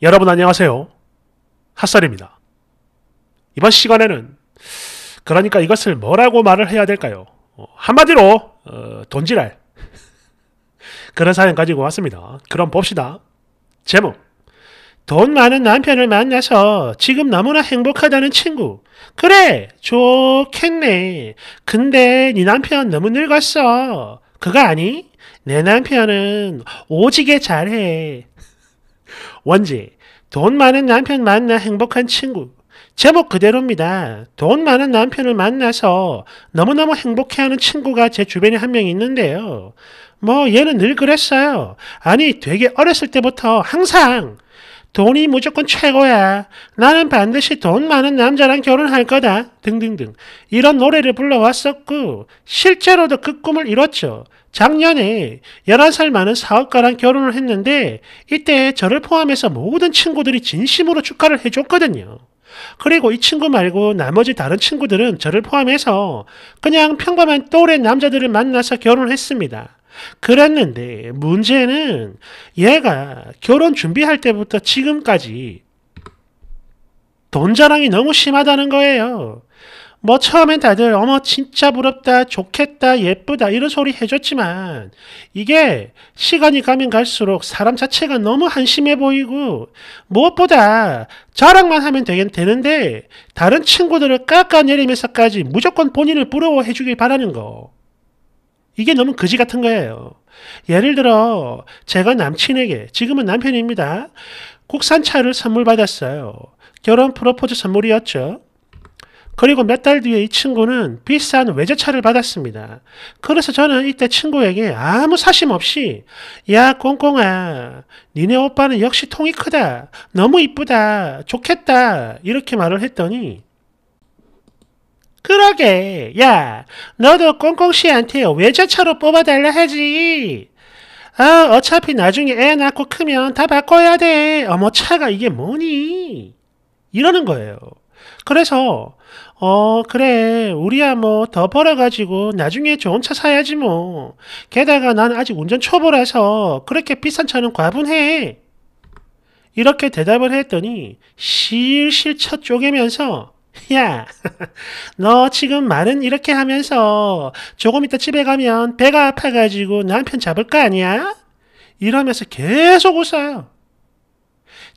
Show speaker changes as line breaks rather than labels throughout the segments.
여러분 안녕하세요. 핫살입니다. 이번 시간에는 그러니까 이것을 뭐라고 말을 해야 될까요? 어, 한마디로 어, 돈지랄 그런 사연 가지고 왔습니다. 그럼 봅시다. 제목 돈 많은 남편을 만나서 지금 너무나 행복하다는 친구. 그래 좋겠네. 근데 네 남편 너무 늙었어. 그거 아니? 내 남편은 오지게 잘해. 원제돈 많은 남편 만나 행복한 친구. 제목 그대로입니다. 돈 많은 남편을 만나서 너무너무 행복해하는 친구가 제 주변에 한 명 있는데요. 뭐 얘는 늘 그랬어요. 아니 되게 어렸을 때부터 항상 돈이 무조건 최고야. 나는 반드시 돈 많은 남자랑 결혼할 거다. 등등등. 이런 노래를 불러왔었고, 실제로도 그 꿈을 이뤘죠. 작년에 11살 많은 사업가랑 결혼을 했는데 이때 저를 포함해서 모든 친구들이 진심으로 축하를 해줬거든요. 그리고 이 친구 말고 나머지 다른 친구들은 저를 포함해서 그냥 평범한 또래 남자들을 만나서 결혼했습니다. 을 그랬는데 문제는 얘가 결혼 준비할 때부터 지금까지 돈 자랑이 너무 심하다는 거예요. 뭐 처음엔 다들 어머 진짜 부럽다 좋겠다 예쁘다 이런 소리 해줬지만 이게 시간이 가면 갈수록 사람 자체가 너무 한심해 보이고 무엇보다 자랑만 하면 되긴 되는데 다른 친구들을 깎아내리면서까지 무조건 본인을 부러워해 주길 바라는 거 이게 너무 거지 같은 거예요 예를 들어 제가 남친에게 지금은 남편입니다 국산차를 선물 받았어요 결혼 프로포즈 선물이었죠 그리고 몇 달 뒤에 이 친구는 비싼 외제차를 받았습니다. 그래서 저는 이때 친구에게 아무 사심 없이 야 꽁꽁아 니네 오빠는 역시 통이 크다 너무 이쁘다 좋겠다 이렇게 말을 했더니 그러게 야 너도 꽁꽁씨한테 외제차로 뽑아달라 하지 아 어차피 나중에 애 낳고 크면 다 바꿔야 돼 어머 차가 이게 뭐니 이러는 거예요 그래서 어, 그래. 우리야 뭐 더 벌어가지고 나중에 좋은 차 사야지 뭐. 게다가 난 아직 운전 초보라서 그렇게 비싼 차는 과분해. 이렇게 대답을 했더니 실실 쳐 쪼개면서 야, 너 지금 말은 이렇게 하면서 조금 이따 집에 가면 배가 아파가지고 남편 잡을 거 아니야? 이러면서 계속 웃어요.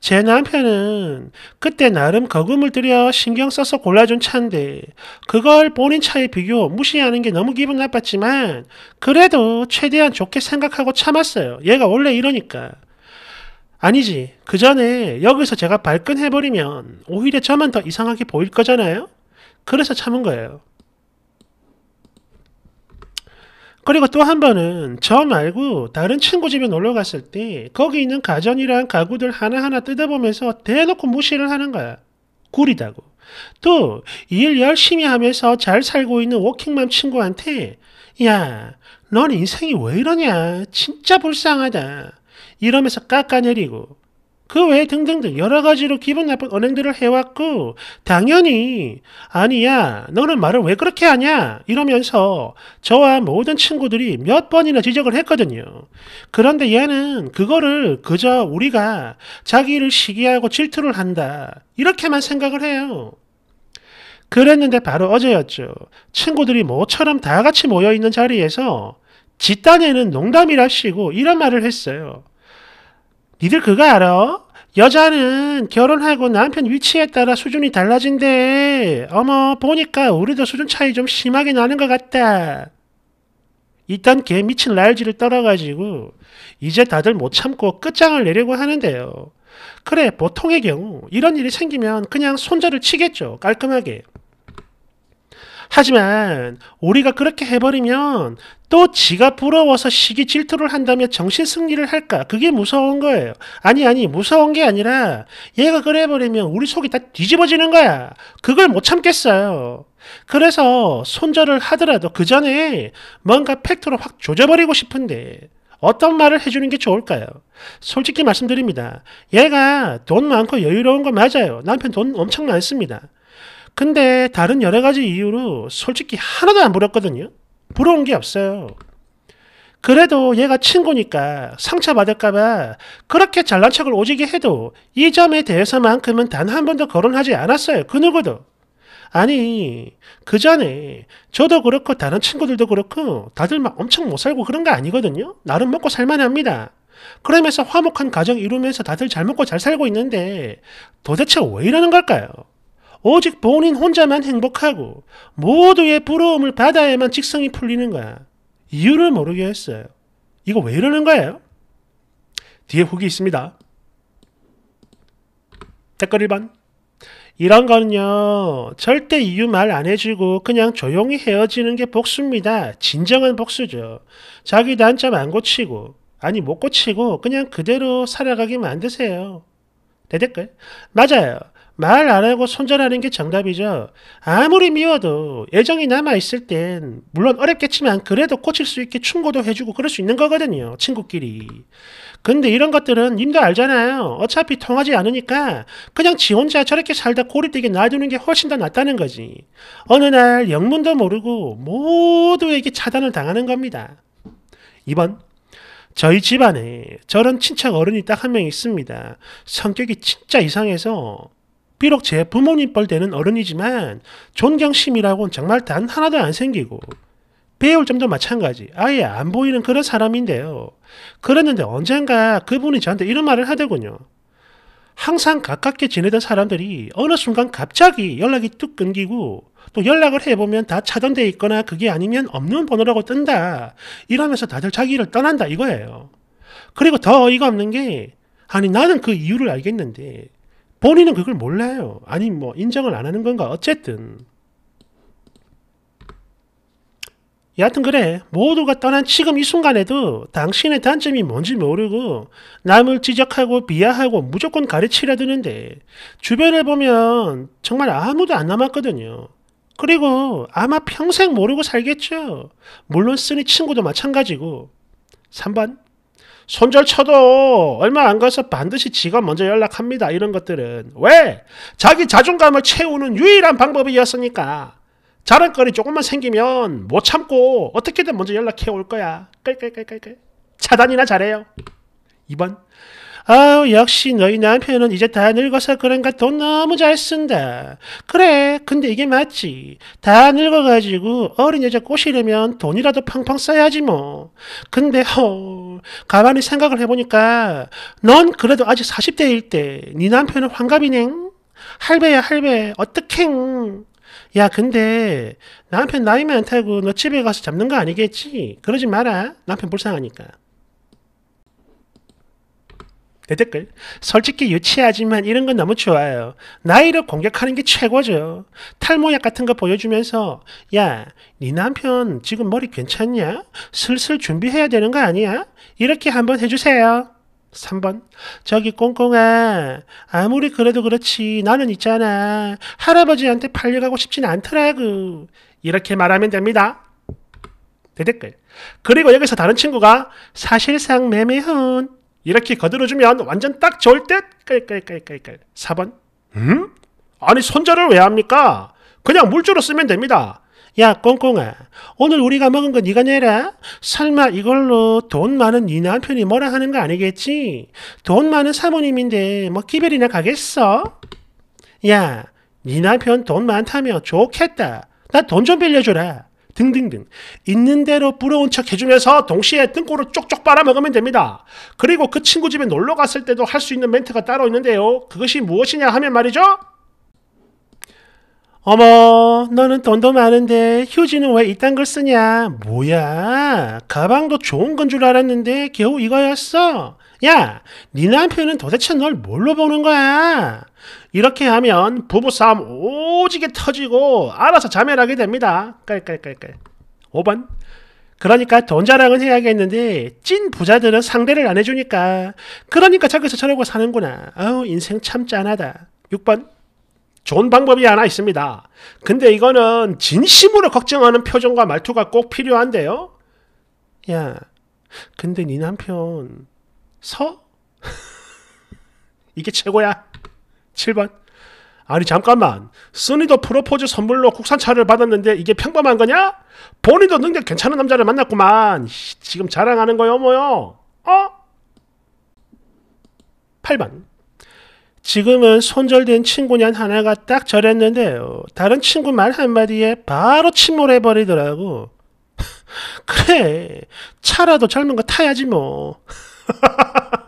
제 남편은 그때 나름 거금을 들여 신경 써서 골라준 차인데 그걸 본인 차에 비교 무시하는 게 너무 기분 나빴지만 그래도 최대한 좋게 생각하고 참았어요. 얘가 원래 이러니까. 아니지. 그 전에 여기서 제가 발끈해버리면 오히려 저만 더 이상하게 보일 거잖아요? 그래서 참은 거예요. 그리고 또 한 번은 저 말고 다른 친구 집에 놀러 갔을 때 거기 있는 가전이랑 가구들 하나하나 뜯어보면서 대놓고 무시를 하는 거야. 구리다고. 또 일 열심히 하면서 잘 살고 있는 워킹맘 친구한테 야, 넌 인생이 왜 이러냐. 진짜 불쌍하다. 이러면서 깎아내리고 그외 등등등 여러 가지로 기분 나쁜 언행들을 해왔고 당연히 아니야 너는 말을 왜 그렇게 하냐 이러면서 저와 모든 친구들이 몇 번이나 지적을 했거든요. 그런데 얘는 그거를 그저 우리가 자기를 시기하고 질투를 한다 이렇게만 생각을 해요. 그랬는데 바로 어제였죠. 친구들이 모처럼 다 같이 모여 있는 자리에서 집단에는 농담이라시고 이런 말을 했어요. 니들 그거 알아? 여자는 결혼하고 남편 위치에 따라 수준이 달라진대. 어머, 보니까 우리도 수준 차이 좀 심하게 나는 것 같다. 일단 개 미친 라지를 떨어가지고 이제 다들 못 참고 끝장을 내려고 하는데요. 그래, 보통의 경우 이런 일이 생기면 그냥 손절을 치겠죠. 깔끔하게. 하지만 우리가 그렇게 해버리면 또 지가 부러워서 시기 질투를 한다며 정신 승리를 할까? 그게 무서운 거예요. 아니, 아니, 무서운 게 아니라 얘가 그래버리면 우리 속이 다 뒤집어지는 거야. 그걸 못 참겠어요. 그래서 손절을 하더라도 그 전에 뭔가 팩트로 확 조져버리고 싶은데 어떤 말을 해주는 게 좋을까요? 솔직히 말씀드립니다. 얘가 돈 많고 여유로운 거 맞아요. 남편 돈 엄청 많습니다. 근데 다른 여러 가지 이유로 솔직히 하나도 안 부럽거든요. 부러운 게 없어요. 그래도 얘가 친구니까 상처받을까봐 그렇게 잘난 척을 오지게 해도 이 점에 대해서만큼은 단 한 번도 거론하지 않았어요. 그 누구도. 아니, 그 전에 저도 그렇고 다른 친구들도 그렇고 다들 막 엄청 못 살고 그런 거 아니거든요. 나름 먹고 살만합니다. 그러면서 화목한 가정 이루면서 다들 잘 먹고 잘 살고 있는데 도대체 왜 이러는 걸까요? 오직 본인 혼자만 행복하고 모두의 부러움을 받아야만 직성이 풀리는 거야. 이유를 모르게 했어요. 이거 왜 이러는 거예요? 뒤에 후기 있습니다. 댓글 1번. 이런 거는요, 절대 이유 말 안 해주고 그냥 조용히 헤어지는 게 복수입니다. 진정한 복수죠. 자기 단점 안 고치고, 아니, 못 고치고 그냥 그대로 살아가게 만드세요. 내 댓글. 맞아요. 말안 하고 손절하는 게 정답이죠. 아무리 미워도 애정이 남아있을 땐 물론 어렵겠지만 그래도 고칠 수 있게 충고도 해주고 그럴 수 있는 거거든요. 친구끼리. 근데 이런 것들은 님도 알잖아요. 어차피 통하지 않으니까 그냥 지 혼자 저렇게 살다 고리되게 놔두는 게 훨씬 더 낫다는 거지. 어느 날 영문도 모르고 모두에게 차단을 당하는 겁니다. 2번. 저희 집안에 저런 친척 어른이 딱 한 명 있습니다. 성격이 진짜 이상해서 비록 제 부모님 뻘 되는 어른이지만 존경심이라고는 정말 단 하나도 안 생기고 배울 점도 마찬가지. 아예 안 보이는 그런 사람인데요. 그랬는데 언젠가 그분이 저한테 이런 말을 하더군요. 항상 가깝게 지내던 사람들이 어느 순간 갑자기 연락이 뚝 끊기고 또 연락을 해보면 다 차단돼 있거나 그게 아니면 없는 번호라고 뜬다. 이러면서 다들 자기를 떠난다 이거예요. 그리고 더 어이가 없는 게 아니 나는 그 이유를 알겠는데 본인은 그걸 몰라요. 아니 뭐 인정을 안 하는 건가 어쨌든 여하튼 그래 모두가 떠난 지금 이 순간에도 당신의 단점이 뭔지 모르고 남을 지적하고 비하하고 무조건 가르치려 드는데 주변을 보면 정말 아무도 안 남았거든요. 그리고 아마 평생 모르고 살겠죠. 물론 쓰니 친구도 마찬가지고 3번 손절 쳐도 얼마 안 가서 반드시 지가 먼저 연락합니다. 이런 것들은 왜? 자기 자존감을 채우는 유일한 방법이었으니까 자랑거리 조금만 생기면 못 참고 어떻게든 먼저 연락해 올 거야. 끌끌끌끌끌 차단이나 잘해요. 2번 아우 역시 너희 남편은 이제 다 늙어서 그런가 돈 너무 잘 쓴다. 그래 근데 이게 맞지. 다 늙어가지고 어린 여자 꼬시려면 돈이라도 팡팡 써야지 뭐. 근데 허 가만히 생각을 해보니까 넌 그래도 아직 40대일 때 네 남편은 환갑이냉? 할배야 할배 어떡행? 야 근데 남편 나이 많다고 너 집에 가서 잡는 거 아니겠지? 그러지 마라 남편 불쌍하니까 대댓글. 솔직히 유치하지만 이런 건 너무 좋아요. 나이를 공격하는 게 최고죠. 탈모약 같은 거 보여주면서 야, 네 남편 지금 머리 괜찮냐? 슬슬 준비해야 되는 거 아니야? 이렇게 한번 해주세요. 3번 저기 꽁꽁아 아무리 그래도 그렇지 나는 있잖아 할아버지한테 팔려가고 싶진 않더라고 이렇게 말하면 됩니다. 대댓글 그리고 여기서 다른 친구가 사실상 매매훈 이렇게 거들어주면 완전 딱 좋을 듯? 깔깔깔깔깔. 4번. 응? 아니 손절을 왜 합니까? 그냥 물주로 쓰면 됩니다. 야 꽁꽁아 오늘 우리가 먹은 거 네가 내라? 설마 이걸로 돈 많은 네 남편이 뭐라 하는 거 아니겠지? 돈 많은 사모님인데 뭐 기별이나 가겠어? 야네 남편 돈 많다며 좋겠다. 나 돈 좀 빌려줘라. 등등등 있는 대로 뿌러운척 해주면서 동시에 등골을 쪽쪽 빨아먹으면 됩니다. 그리고 그 친구 집에 놀러 갔을 때도 할 수 있는 멘트가 따로 있는데요. 그것이 무엇이냐 하면 말이죠. 어머 너는 돈도 많은데 휴지는 왜 이딴 걸 쓰냐 뭐야 가방도 좋은 건 줄 알았는데 겨우 이거였어 야네 남편은 도대체 널 뭘로 보는 거야 이렇게 하면 부부싸움 오지게 터지고 알아서 자멸하게 됩니다 깔깔깔깔 5번 그러니까 돈 자랑은 해야겠는데 찐 부자들은 상대를 안 해주니까 그러니까 자꾸서 저러고 사는구나 아우 인생 참 짠하다 6번 좋은 방법이 하나 있습니다. 근데 이거는 진심으로 걱정하는 표정과 말투가 꼭 필요한데요. 야, 예. 근데 네 남편 서? 이게 최고야. 7번. 아니 잠깐만. 쓰니도 프로포즈 선물로 국산차를 받았는데 이게 평범한 거냐? 본인도 능력 괜찮은 남자를 만났구만. 지금 자랑하는 거요 뭐요? 어? 8번. 지금은 손절된 친구년 하나가 딱 저랬는데요. 다른 친구 말 한마디에 바로 침몰해버리더라고. 그래, 차라도 젊은 거 타야지 뭐.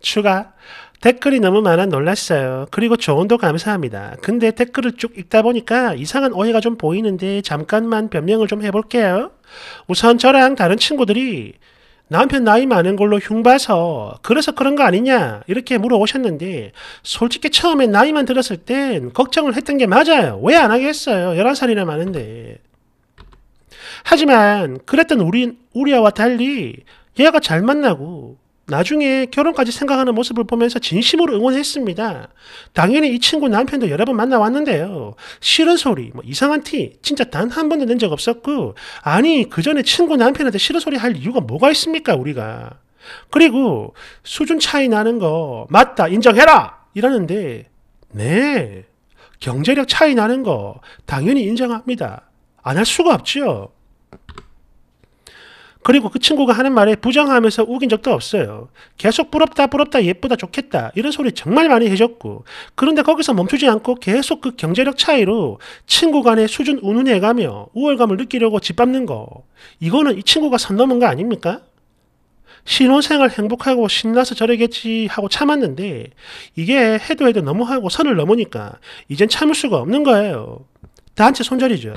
추가. 댓글이 너무 많아 놀랐어요. 그리고 조언도 감사합니다. 근데 댓글을 쭉 읽다 보니까 이상한 오해가 좀 보이는데 잠깐만 변명을 좀 해볼게요. 우선 저랑 다른 친구들이 남편 나이 많은 걸로 흉봐서 그래서 그런 거 아니냐 이렇게 물어오셨는데 솔직히 처음에 나이만 들었을 땐 걱정을 했던 게 맞아요. 왜 안 하겠어요? 11살이나 많은데. 하지만 그랬던 우리 우리와 달리 얘가 잘 만나고 나중에 결혼까지 생각하는 모습을 보면서 진심으로 응원했습니다. 당연히 이 친구 남편도 여러 번 만나왔는데요. 싫은 소리, 뭐 이상한 티, 진짜 단 한 번도 낸 적 없었고, 아니, 그 전에 친구 남편한테 싫은 소리 할 이유가 뭐가 있습니까, 우리가. 그리고 수준 차이 나는 거, 맞다, 인정해라! 이러는데, 네. 경제력 차이 나는 거, 당연히 인정합니다. 안 할 수가 없지요. 그리고 그 친구가 하는 말에 부정하면서 우긴 적도 없어요. 계속 부럽다, 부럽다, 예쁘다, 좋겠다. 이런 소리 정말 많이 해줬고. 그런데 거기서 멈추지 않고 계속 그 경제력 차이로 친구 간의 수준 운운해가며 우월감을 느끼려고 짓밟는 거. 이거는 이 친구가 선 넘은 거 아닙니까? 신혼생활 행복하고 신나서 저러겠지 하고 참았는데 이게 해도 해도 너무하고 선을 넘으니까 이젠 참을 수가 없는 거예요. 단체 손절이죠.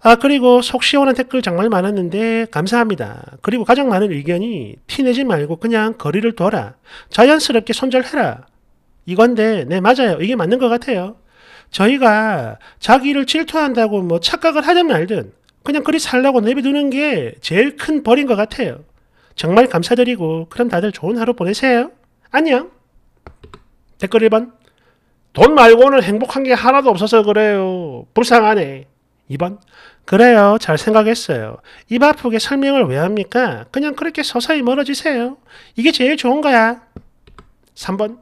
아, 그리고 속 시원한 댓글 정말 많았는데 감사합니다. 그리고 가장 많은 의견이 티내지 말고 그냥 거리를 둬라. 자연스럽게 손절해라. 이건데, 네, 맞아요. 이게 맞는 것 같아요. 저희가 자기를 질투한다고 뭐 착각을 하든 말든 그냥 그리 살라고 내비두는 게 제일 큰 벌인 것 같아요. 정말 감사드리고 그럼 다들 좋은 하루 보내세요. 안녕. 댓글 1번. 돈 말고는 행복한 게 하나도 없어서 그래요. 불쌍하네. 2번. 그래요. 잘 생각했어요. 입 아프게 설명을 왜 합니까? 그냥 그렇게 서서히 멀어지세요. 이게 제일 좋은 거야. 3번.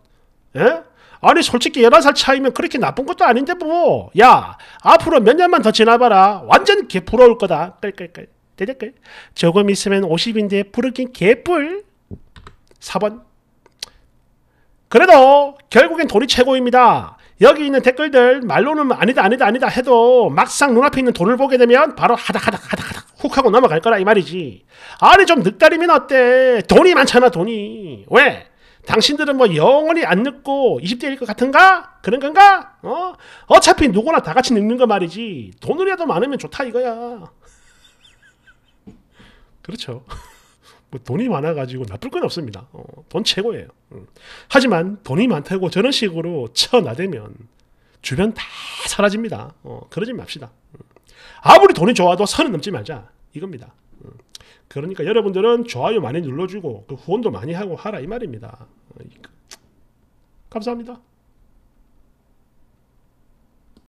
예? 아니 솔직히 11살 차이면 그렇게 나쁜 것도 아닌데 뭐. 야 앞으로 몇 년만 더 지나봐라. 완전 개 부러울 거다. 끌 끌끌. 대댓끌 조금 있으면 50인데 부르긴 개뿔. 4번. 그래도 결국엔 돈이 최고입니다. 여기 있는 댓글들 말로는 아니다 아니다 아니다 해도 막상 눈앞에 있는 돈을 보게 되면 바로 하닥 하닥 하닥 하닥 훅 하고 넘어갈 거라 이 말이지. 아니 좀 늑다리면 어때? 돈이 많잖아 돈이. 왜? 당신들은 뭐 영원히 안 늙고 20대일 것 같은가? 그런 건가? 어? 어차피 누구나 다 같이 늙는 거 말이지. 돈이라도 많으면 좋다 이거야. 그렇죠. 뭐 돈이 많아가지고 나쁠 건 없습니다. 어, 돈 최고예요. 음. 하지만 돈이 많다고 저런 식으로 쳐나대면 주변 다 사라집니다. 어, 그러지 맙시다. 음. 아무리 돈이 좋아도 선은 넘지 말자. 이겁니다. 음. 그러니까 여러분들은 좋아요 많이 눌러주고 그 후원도 많이 하고 하라 이 말입니다. 어, 그, 감사합니다.